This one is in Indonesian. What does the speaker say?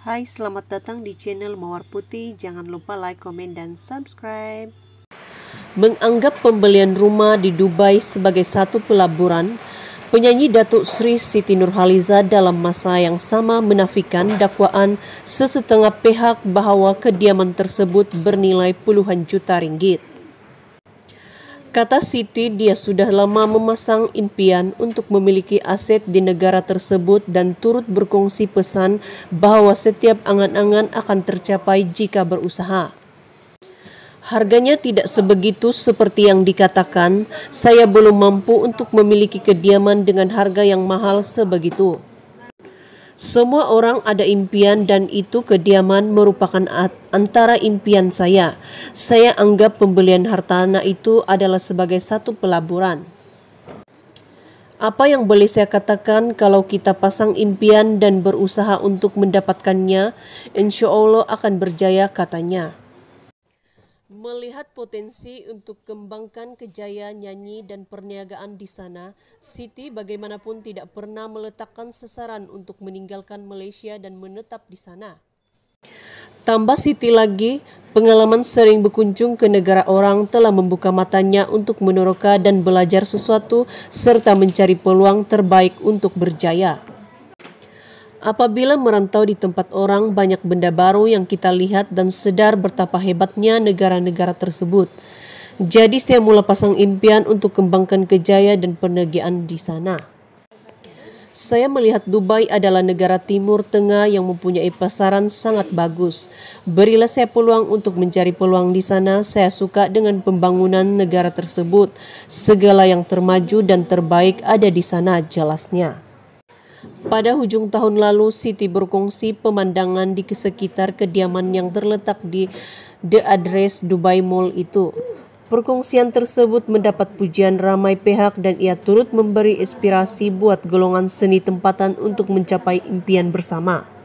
Hai, selamat datang di channel Mawar Putih. Jangan lupa like, komen, dan subscribe. Menganggap pembelian rumah di Dubai sebagai satu pelaburan, penyanyi Datuk Sri Siti Nurhaliza dalam masa yang sama menafikan dakwaan sesetengah pihak bahwa kediaman tersebut bernilai puluhan juta ringgit. Kata Siti, dia sudah lama memasang impian untuk memiliki aset di negara tersebut dan turut berkongsi pesan bahwa setiap angan-angan akan tercapai jika berusaha. Harganya tidak sebegitu seperti yang dikatakan. Saya belum mampu untuk memiliki kediaman dengan harga yang mahal sebegitu. Semua orang ada impian dan itu kediaman merupakan antara impian saya. Saya anggap pembelian hartana itu adalah sebagai satu pelaburan. Apa yang boleh saya katakan kalau kita pasang impian dan berusaha untuk mendapatkannya, insya Allah akan berjaya katanya. Melihat potensi untuk kembangkan kejayaan nyanyi dan perniagaan di sana, Siti bagaimanapun tidak pernah meletakkan sasaran untuk meninggalkan Malaysia dan menetap di sana. Tambah Siti lagi, pengalaman sering berkunjung ke negara orang telah membuka matanya untuk meneroka dan belajar sesuatu serta mencari peluang terbaik untuk berjaya. Apabila merantau di tempat orang, banyak benda baru yang kita lihat dan sedar betapa hebatnya negara-negara tersebut. Jadi saya mula pasang impian untuk kembangkan kejaya dan penegian di sana. Saya melihat Dubai adalah negara timur tengah yang mempunyai pasaran sangat bagus. Berilah saya peluang untuk mencari peluang di sana. Saya suka dengan pembangunan negara tersebut. Segala yang termaju dan terbaik ada di sana jelasnya. Pada hujung tahun lalu, Siti berkongsi pemandangan di sekitar kediaman yang terletak di The Address Dubai Mall itu. Perkongsian tersebut mendapat pujian ramai pihak dan ia turut memberi inspirasi buat golongan seni tempatan untuk mencapai impian bersama.